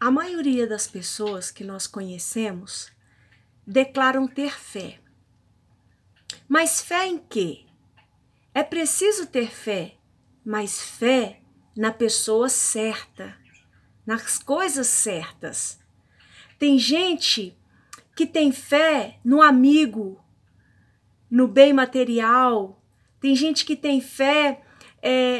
A maioria das pessoas que nós conhecemos declaram ter fé. Mas fé em quê? É preciso ter fé, mas fé na pessoa certa, nas coisas certas. Tem gente que tem fé no amigo, no bem material, tem gente que tem fé é,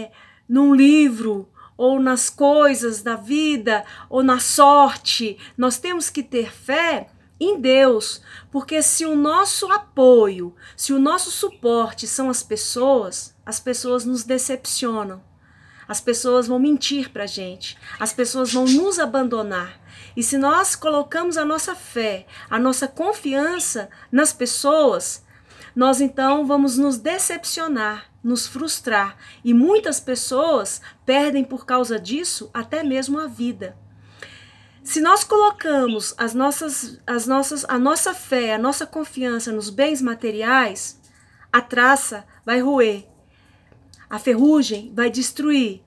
é, num livro, ou nas coisas da vida, ou na sorte. Nós temos que ter fé em Deus, porque se o nosso apoio, se o nosso suporte são as pessoas, as pessoas nos decepcionam. As pessoas vão mentir para gente, as pessoas vão nos abandonar. E se nós colocamos a nossa fé, a nossa confiança nas pessoas, nós então vamos nos decepcionar, nos frustrar e muitas pessoas perdem por causa disso até mesmo a vida. Se nós colocamos as nossas, as nossas, a nossa fé, a nossa confiança nos bens materiais, a traça vai roer, a ferrugem vai destruir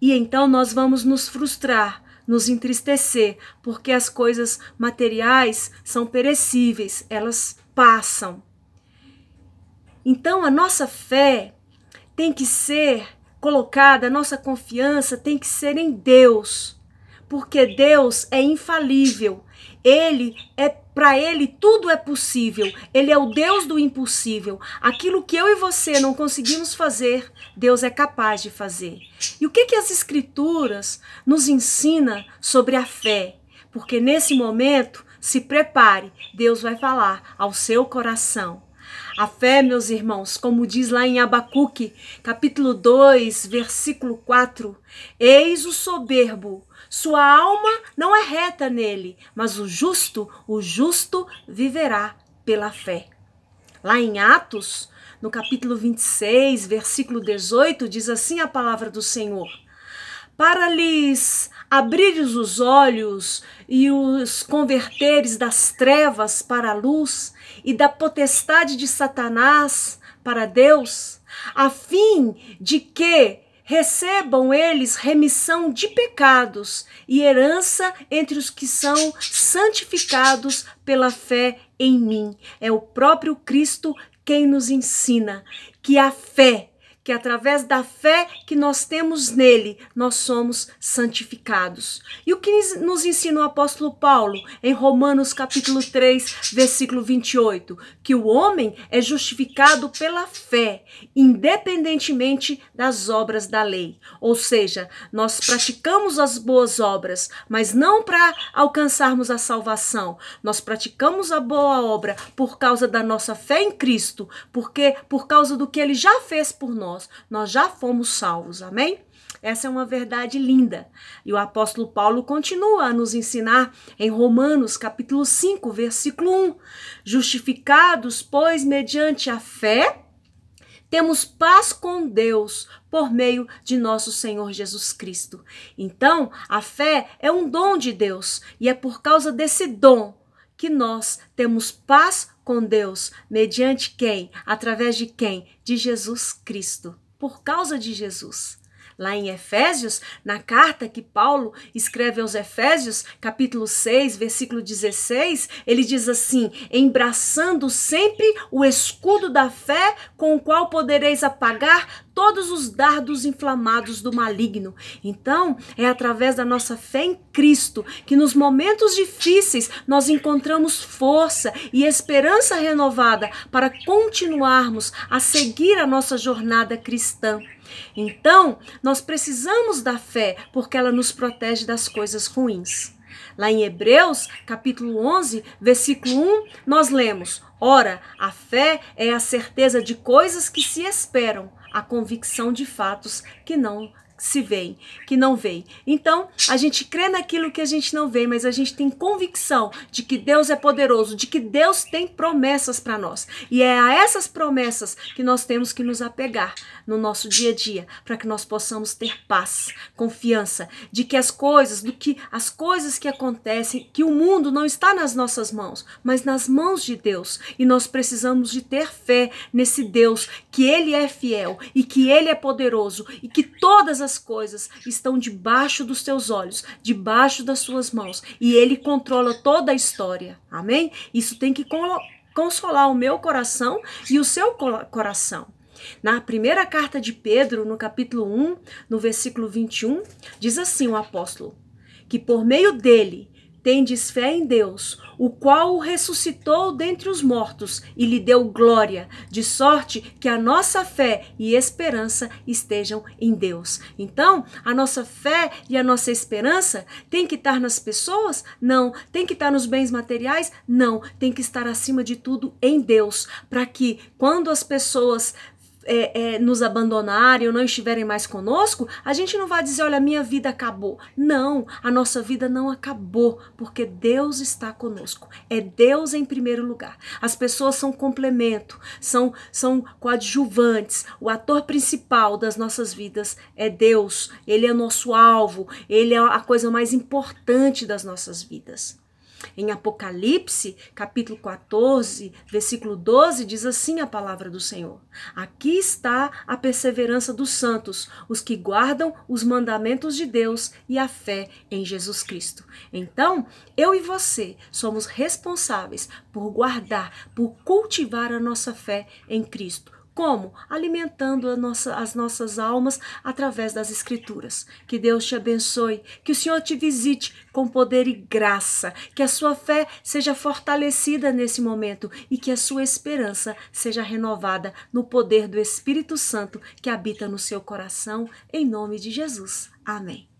e então nós vamos nos frustrar, nos entristecer, porque as coisas materiais são perecíveis, elas passam. Então a nossa fé tem que ser colocada, a nossa confiança tem que ser em Deus, porque Deus é infalível. Ele é para ele tudo é possível. Ele é o Deus do impossível. Aquilo que eu e você não conseguimos fazer, Deus é capaz de fazer. E o que que as escrituras nos ensina sobre a fé? Porque nesse momento, se prepare, Deus vai falar ao seu coração. A fé, meus irmãos, como diz lá em Abacuque, capítulo 2, versículo 4: Eis o soberbo, sua alma não é reta nele, mas o justo, o justo viverá pela fé. Lá em Atos, no capítulo 26, versículo 18, diz assim a palavra do Senhor: para lhes abrires os olhos e os converteres das trevas para a luz e da potestade de Satanás para Deus, a fim de que recebam eles remissão de pecados e herança entre os que são santificados pela fé em mim. É o próprio Cristo quem nos ensina que a fé que é através da fé que nós temos nele, nós somos santificados. E o que nos ensina o apóstolo Paulo em Romanos capítulo 3, versículo 28, que o homem é justificado pela fé, independentemente das obras da lei. Ou seja, nós praticamos as boas obras, mas não para alcançarmos a salvação. Nós praticamos a boa obra por causa da nossa fé em Cristo, porque por causa do que ele já fez por nós nós, nós já fomos salvos, amém? Essa é uma verdade linda. E o apóstolo Paulo continua a nos ensinar em Romanos, capítulo 5, versículo 1: Justificados, pois, mediante a fé, temos paz com Deus por meio de nosso Senhor Jesus Cristo. Então, a fé é um dom de Deus e é por causa desse dom que nós temos paz com Deus, mediante quem? Através de quem? De Jesus Cristo, por causa de Jesus. Lá em Efésios, na carta que Paulo escreve aos Efésios, capítulo 6, versículo 16, ele diz assim: "Embraçando sempre o escudo da fé, com o qual podereis apagar todos os dardos inflamados do maligno". Então, é através da nossa fé em Cristo que nos momentos difíceis nós encontramos força e esperança renovada para continuarmos a seguir a nossa jornada cristã. Então, nós precisamos da fé porque ela nos protege das coisas ruins. Lá em Hebreus, capítulo 11, versículo 1, nós lemos: Ora, a fé é a certeza de coisas que se esperam, a convicção de fatos que não se veem, que não veem. Então, a gente crê naquilo que a gente não vê, mas a gente tem convicção de que Deus é poderoso, de que Deus tem promessas para nós. E é a essas promessas que nós temos que nos apegar no nosso dia a dia, para que nós possamos ter paz, confiança de que as coisas, do que as coisas que acontecem, que o mundo não está nas nossas mãos, mas nas mãos de Deus. E nós precisamos de ter fé nesse Deus, que ele é fiel e que ele é poderoso e que todas as as coisas estão debaixo dos teus olhos, debaixo das suas mãos, e Ele controla toda a história. Amém? Isso tem que consolar o meu coração e o seu coração. Na primeira carta de Pedro, no capítulo 1, no versículo 21, diz assim o apóstolo: que por meio dele tendes fé em Deus, o qual o ressuscitou dentre os mortos e lhe deu glória, de sorte que a nossa fé e esperança estejam em Deus. Então, a nossa fé e a nossa esperança tem que estar nas pessoas? Não. Tem que estar nos bens materiais? Não. Tem que estar acima de tudo em Deus, para que quando as pessoas é, é, nos abandonarem ou não estiverem mais conosco, a gente não vai dizer, olha, minha vida acabou. Não, a nossa vida não acabou, porque Deus está conosco. É Deus em primeiro lugar. As pessoas são complemento, são, são coadjuvantes. O ator principal das nossas vidas é Deus. Ele é nosso alvo, ele é a coisa mais importante das nossas vidas. Em Apocalipse, capítulo 14, versículo 12, diz assim a palavra do Senhor: Aqui está a perseverança dos santos, os que guardam os mandamentos de Deus e a fé em Jesus Cristo. Então, eu e você somos responsáveis por guardar, por cultivar a nossa fé em Cristo como? Alimentando a nossa, as nossas almas através das Escrituras. Que Deus te abençoe, que o Senhor te visite com poder e graça, que a sua fé seja fortalecida nesse momento e que a sua esperança seja renovada no poder do Espírito Santo que habita no seu coração, em nome de Jesus. Amém.